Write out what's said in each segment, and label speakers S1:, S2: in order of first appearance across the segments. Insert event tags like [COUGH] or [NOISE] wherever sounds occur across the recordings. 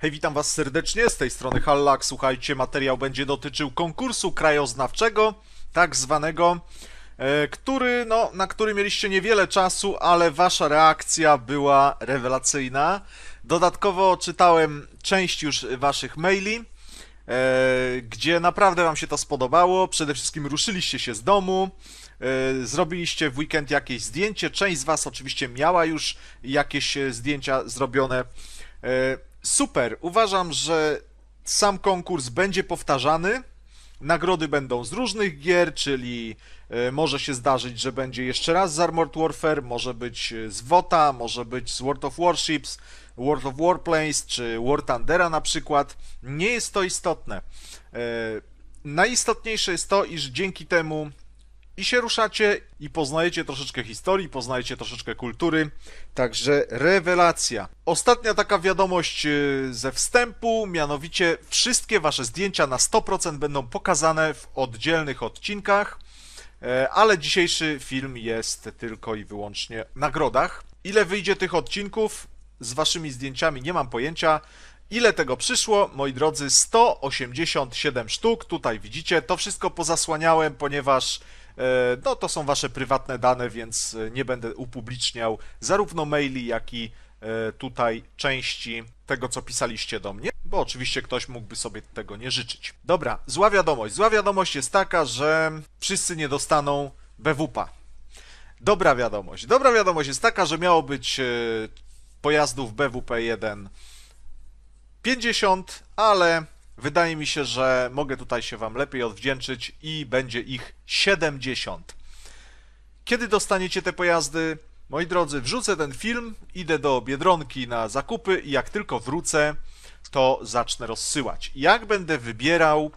S1: Hej, witam Was serdecznie, z tej strony Hallak. Słuchajcie, materiał będzie dotyczył konkursu krajoznawczego, tak zwanego, e, który, no, na który mieliście niewiele czasu, ale Wasza reakcja była rewelacyjna. Dodatkowo czytałem część już Waszych maili, e, gdzie naprawdę Wam się to spodobało. Przede wszystkim ruszyliście się z domu, e, zrobiliście w weekend jakieś zdjęcie. Część z Was oczywiście miała już jakieś zdjęcia zrobione. Super, uważam, że sam konkurs będzie powtarzany. Nagrody będą z różnych gier, czyli e, może się zdarzyć, że będzie jeszcze raz z Armored Warfare, może być e, z WOTA, może być z World of Warships, World of Warplanes czy War Thundera na przykład. Nie jest to istotne. E, najistotniejsze jest to, iż dzięki temu i się ruszacie i poznajecie troszeczkę historii, poznajecie troszeczkę kultury. Także rewelacja. Ostatnia taka wiadomość y, ze wstępu, mianowicie wszystkie wasze zdjęcia na 100% będą pokazane w oddzielnych odcinkach, e, ale dzisiejszy film jest tylko i wyłącznie nagrodach. Ile wyjdzie tych odcinków z waszymi zdjęciami, nie mam pojęcia. Ile tego przyszło? Moi drodzy, 187 sztuk. Tutaj widzicie, to wszystko pozasłaniałem, ponieważ E, no to są wasze prywatne dane, więc e, nie będę upubliczniał zarówno maili, jak i e, tutaj części tego, co pisaliście do mnie, bo oczywiście ktoś mógłby sobie tego nie życzyć. Dobra, zła wiadomość. Zła wiadomość jest taka, że wszyscy nie dostaną BWP-a. Dobra wiadomość. Dobra wiadomość jest taka, że miało być pojazdów BWP 1 50, ale Wydaje mi się, że mogę tutaj się Wam lepiej odwdzięczyć i będzie ich 70. Kiedy dostaniecie te pojazdy? Moi drodzy, wrzucę ten film, idę do Biedronki na zakupy i jak tylko wrócę, to zacznę rozsyłać. Jak będę wybierał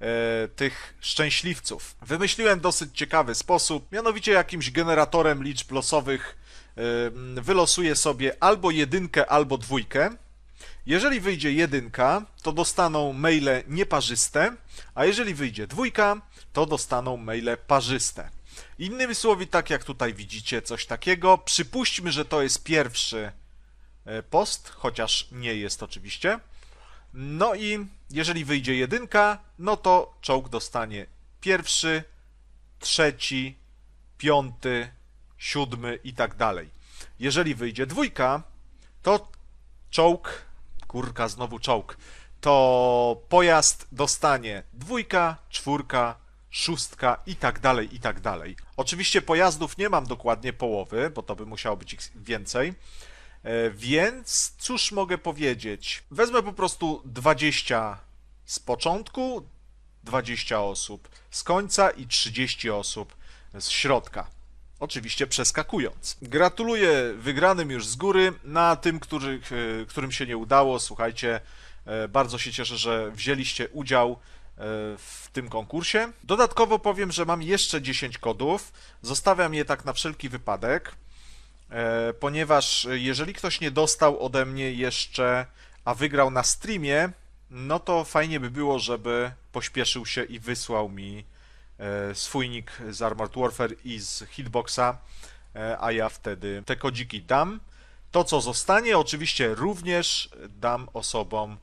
S1: e, tych szczęśliwców? Wymyśliłem dosyć ciekawy sposób, mianowicie jakimś generatorem liczb losowych e, wylosuję sobie albo jedynkę, albo dwójkę jeżeli wyjdzie jedynka, to dostaną maile nieparzyste, a jeżeli wyjdzie dwójka, to dostaną maile parzyste. Innymi słowy, tak jak tutaj widzicie, coś takiego. Przypuśćmy, że to jest pierwszy e, post, chociaż nie jest oczywiście. No i jeżeli wyjdzie jedynka, no to czołg dostanie pierwszy, trzeci, piąty, siódmy i tak dalej. Jeżeli wyjdzie dwójka, to czołg kurka, znowu czołg, to pojazd dostanie dwójka, czwórka, szóstka i tak dalej, i tak dalej. Oczywiście pojazdów nie mam dokładnie połowy, bo to by musiało być ich więcej. E, więc cóż mogę powiedzieć? Wezmę po prostu 20 z początku, 20 osób z końca i 30 osób z środka oczywiście przeskakując. Gratuluję wygranym już z góry, na tym, których, e, którym się nie udało, słuchajcie, e, bardzo się cieszę, że wzięliście udział e, w tym konkursie. Dodatkowo powiem, że mam jeszcze 10 kodów, zostawiam je tak na wszelki wypadek, ponieważ jeżeli ktoś nie dostał ode mnie jeszcze, a wygrał na streamie, no to fajnie by było, żeby pośpieszył się i wysłał mi E, swójnik z Armored Warfare i z Hitboxa, e, a ja wtedy te kodziki dam. To, co zostanie, oczywiście również dam osobom, e,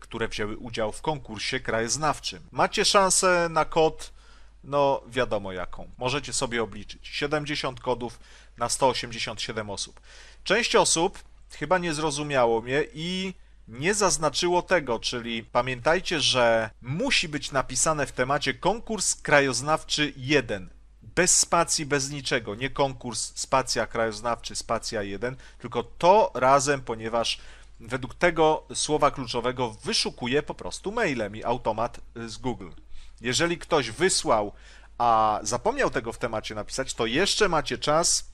S1: które wzięły udział w konkursie krajeznawczym. Macie szansę na kod, no wiadomo jaką. Możecie sobie obliczyć. 70 kodów na 187 osób. Część osób chyba nie zrozumiało mnie i nie zaznaczyło tego, czyli pamiętajcie, że musi być napisane w temacie konkurs krajoznawczy 1. Bez spacji, bez niczego. Nie konkurs spacja krajoznawczy, spacja 1, tylko to razem, ponieważ według tego słowa kluczowego wyszukuje po prostu mailem i automat z Google. Jeżeli ktoś wysłał, a zapomniał tego w temacie napisać, to jeszcze macie czas,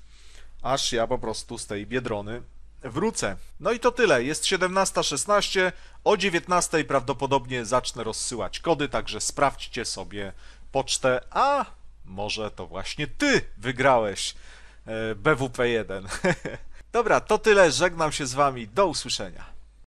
S1: aż ja po prostu z tej biedrony wrócę. No i to tyle. Jest 17.16. O 19.00 prawdopodobnie zacznę rozsyłać kody, także sprawdźcie sobie pocztę. A może to właśnie ty wygrałeś e, BWP1. [LAUGHS] Dobra, to tyle. Żegnam się z wami. Do usłyszenia.